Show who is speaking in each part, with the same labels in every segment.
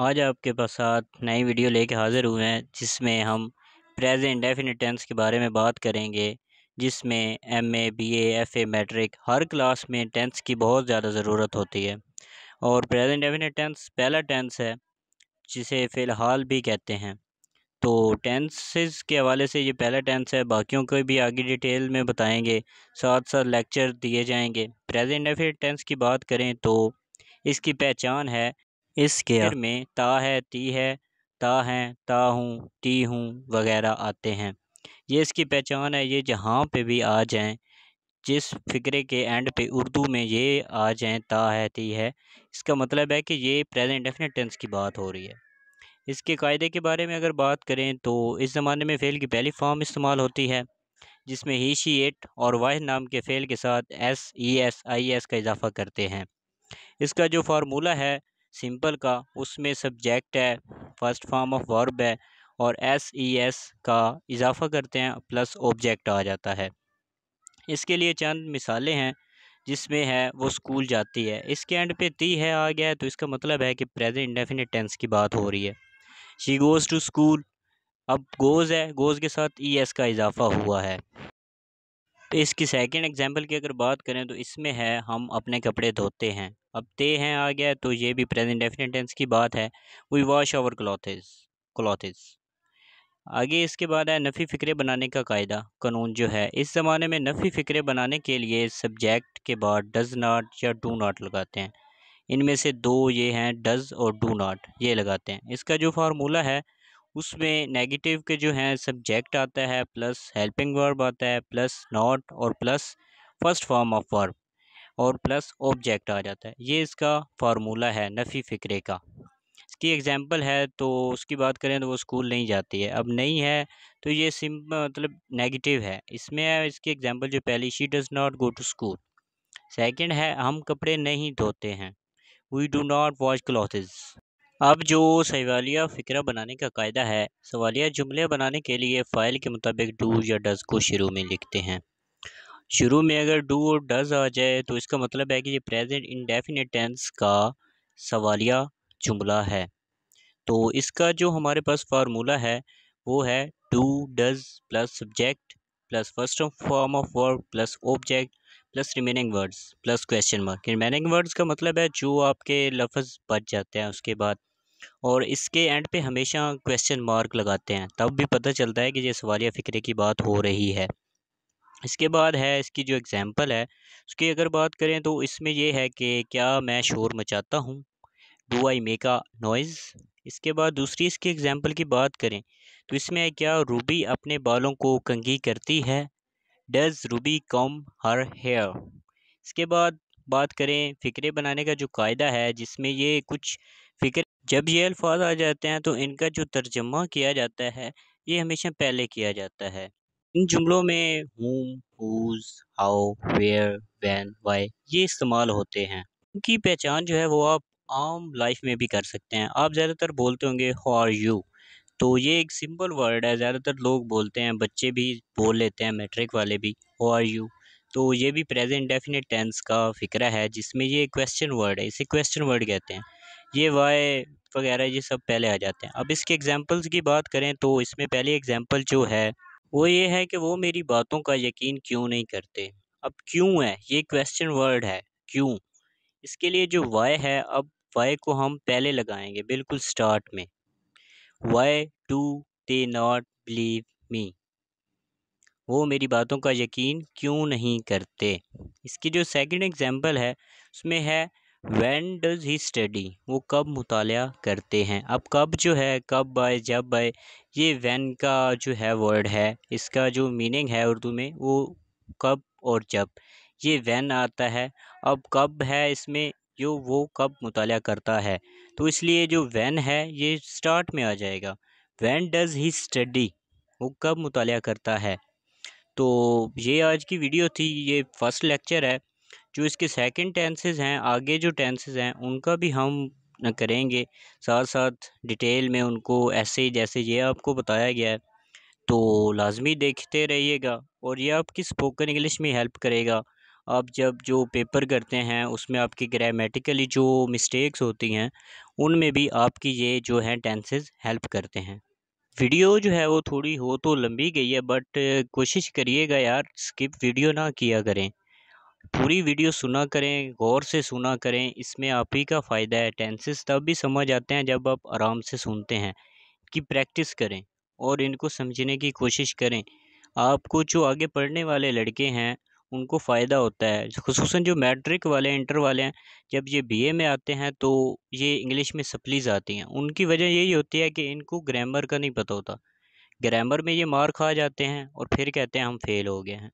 Speaker 1: आज आपके पास साथ नई वीडियो लेके हाज़िर हुए हैं जिसमें हम प्रेजेंट डेफिनेट टेंस के बारे में बात करेंगे जिसमें M A B F A matric हर क्लास में टेंस की बहुत ज़्यादा ज़रूरत होती है और प्रेजेंट डेफिनेट टेंस पहला टेंस है जिसे फ़िलहाल भी कहते हैं तो टेंसेस के हवाले से ये पहला टेंस है बाकियों को भी आगे डिटेल में बताएंगे साथ साथ लेक्चर दिए जाएंगे प्रेजेंट डेफिनेट टेंस की बात करें तो इसकी पहचान है इस केयर में ता है ती है ता है ता हूँ ती हूँ वगैरह आते हैं ये इसकी पहचान है ये जहाँ पे भी आ जाएं जिस फिक्रे के एंड पे उर्दू में ये आ जाएं ता है ती है इसका मतलब है कि ये प्रेजेंट डेफिनेट टेंस की बात हो रही है इसके कायदे के बारे में अगर बात करें तो इस ज़माने में फ़ेल की पहली फॉर्म इस्तेमाल होती है जिसमें ही शी एट और वाहिद नाम के फ़ेल के साथ S E S I S का इजाफा करते हैं इसका जो फार्मूला है सिंपल का उसमें सब्जेक्ट है फर्स्ट फॉर्म ऑफ वर्ब है और एस ई एस का इजाफा करते हैं प्लस ऑब्जेक्ट आ जाता है इसके लिए चंद मिसालें हैं जिसमें है वो स्कूल जाती है इसके एंड पे ती है आ गया है तो इसका मतलब है कि प्रेजेंट इंडेफिनिट टेंस की बात हो रही है शी गोज़ टू स्कूल अब गोज़ है गोज़ के साथ ई e एस का इजाफा हुआ है तो इसकी सेकेंड एग्जाम्पल की अगर बात करें तो इसमें है हम अपने कपड़े धोते हैं अब ते हैं आ गया तो ये भी प्रेजेंट डेफिनेट टेंस की बात है we wash our clothes clothes आगे इसके बाद है नफ़ी फ़िक्रे बनाने का कायदा कानून जो है इस ज़माने में नफ़ी फ़िक्रे बनाने के लिए सब्जेक्ट के बाद डज नाट या डू नाट लगाते हैं इनमें से दो ये हैं डज और डू नाट ये लगाते हैं इसका जो फार्मूला है उसमें नेगेटिव के जो हैं सब्जेक्ट आता है प्लस हेल्पिंग वर्ब आता है प्लस नॉट और plus first form of verb और प्लस ऑब्जेक्ट आ जाता है ये इसका फार्मूला है नफ़ी फ़िक्रे का इसकी एग्ज़ाम्पल है तो उसकी बात करें तो वो स्कूल नहीं जाती है अब नहीं है तो ये सिम मतलब नेगेटिव है इसमें है इसकी एग्ज़ाम्पल जो पहली she does not go to school second है हम कपड़े नहीं धोते हैं we do not wash clothes अब जो सवालिया फ़िक्रा बनाने का कायदा है सवालिया जुमले बनाने के लिए फ़ाइल के मुताबिक डू या डज़ को शुरू में लिखते हैं शुरू में अगर डू और डज आ जाए तो इसका मतलब है कि ये प्रेजेंट इंडेफिनेट टेंस का सवालिया जुमला है तो इसका जो हमारे पास फार्मूला है वो है do does plus subject plus first form of verb plus object plus remaining words plus question mark remaining words का मतलब है जो आपके लफ्ज़ बच जाते हैं उसके बाद और इसके एंड पे हमेशा क्वेश्चन मार्क लगाते हैं तब भी पता चलता है कि ये सवालिया फ़िक्रे की बात हो रही है इसके बाद है इसकी जो एग्ज़ैम्पल है उसकी अगर बात करें तो इसमें यह है कि क्या मैं शोर मचाता हूँ do I make a noise इसके बाद दूसरी इसकी एग्ज़ैम्पल की बात करें तो इसमें है क्या रूबी अपने बालों को कंघी करती है does Ruby comb her hair इसके बाद बात करें फ़िक्रे बनाने का जो कायदा है जिसमें ये कुछ फ़िक्र जब ये अल्फाज आ जाते हैं तो इनका जो तर्जमा किया जाता है ये हमेशा पहले किया जाता है इन जुमलों में whom whose how where when why ये इस्तेमाल होते हैं उनकी पहचान जो है वो आप आम लाइफ में भी कर सकते हैं आप ज़्यादातर बोलते होंगे हो आर यू तो ये एक सिंपल वर्ड है ज़्यादातर लोग बोलते हैं बच्चे भी बोल लेते हैं मैट्रिक वाले भी हो आर यू तो ये भी प्रेजेंट डेफिनेट टेंस का फ़िक्रा है जिसमें ये क्वेश्चन वर्ड है इसे क्वेश्चन वर्ड कहते हैं ये वाई वगैरह ये सब पहले आ जाते हैं अब इसके एग्जांपल्स की बात करें तो इसमें पहली एग्जांपल जो है वो ये है कि वो मेरी बातों का यकीन क्यों नहीं करते अब क्यों है ये क्वेश्चन वर्ड है क्यों इसके लिए जो वाई है अब वाई को हम पहले लगाएंगे बिल्कुल स्टार्ट में why do they not believe me वो मेरी बातों का यकीन क्यों नहीं करते इसकी जो सेकंड एग्जांपल है उसमें है वैन डज़ ही स्टडी वो कब मुताल करते हैं अब कब जो है कब आए जब आए ये वैन का जो है वर्ड है इसका जो मीनिंग है उर्दू में वो कब और जब ये वैन आता है अब कब है इसमें जो वो कब मुताल करता है तो इसलिए जो वैन है ये स्टार्ट में आ जाएगा वैन डज़ ही स्टडी वो कब मुताल करता है तो ये आज की वीडियो थी ये फर्स्ट लेक्चर है जो इसके सेकंड टेंसेज हैं आगे जो टेंसेज हैं उनका भी हम करेंगे साथ साथ डिटेल में उनको ऐसे जैसे ये आपको बताया गया है तो लाजमी देखते रहिएगा और ये आपकी स्पोकन इंग्लिश में हेल्प करेगा आप जब जो पेपर करते हैं उसमें आपकी ग्रामेटिकली जो मिस्टेक्स होती हैं उनमें भी आपकी ये जो है टेंसेज हेल्प करते हैं वीडियो जो है वो थोड़ी हो तो लंबी गई है बट कोशिश करिएगा यार स्किप वीडियो ना किया करें पूरी वीडियो सुना करें गौर से सुना करें इसमें आप ही का फ़ायदा है टेंसेस तब भी समझ आते हैं जब आप आराम से सुनते हैं कि प्रैक्टिस करें और इनको समझने की कोशिश करें आपको जो आगे पढ़ने वाले लड़के हैं उनको फ़ायदा होता है खसूस जो मैट्रिक वाले इंटर वाले हैं जब ये बीए में आते हैं तो ये इंग्लिश में सप्लीज आती हैं उनकी वजह यही होती है कि इनको ग्रामर का नहीं पता होता ग्रामर में ये मार खा जाते हैं और फिर कहते हैं हम फेल हो गए हैं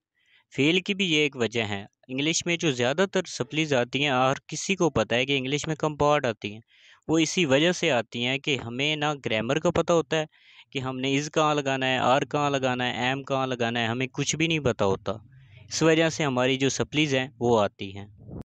Speaker 1: फेल की भी ये एक वजह है इंग्लिश में जो ज़्यादातर सप्लीज आती हैं और किसी को पता है कि इंग्लिश में पार्ट आती हैं वो इसी वजह से आती हैं कि हमें ना ग्रामर का पता होता है कि हमने इज़ कहाँ लगाना है आर कहाँ लगाना है एम कहाँ लगाना है हमें कुछ भी नहीं पता होता इस वजह से हमारी जो सप्लीज़ हैं वो आती हैं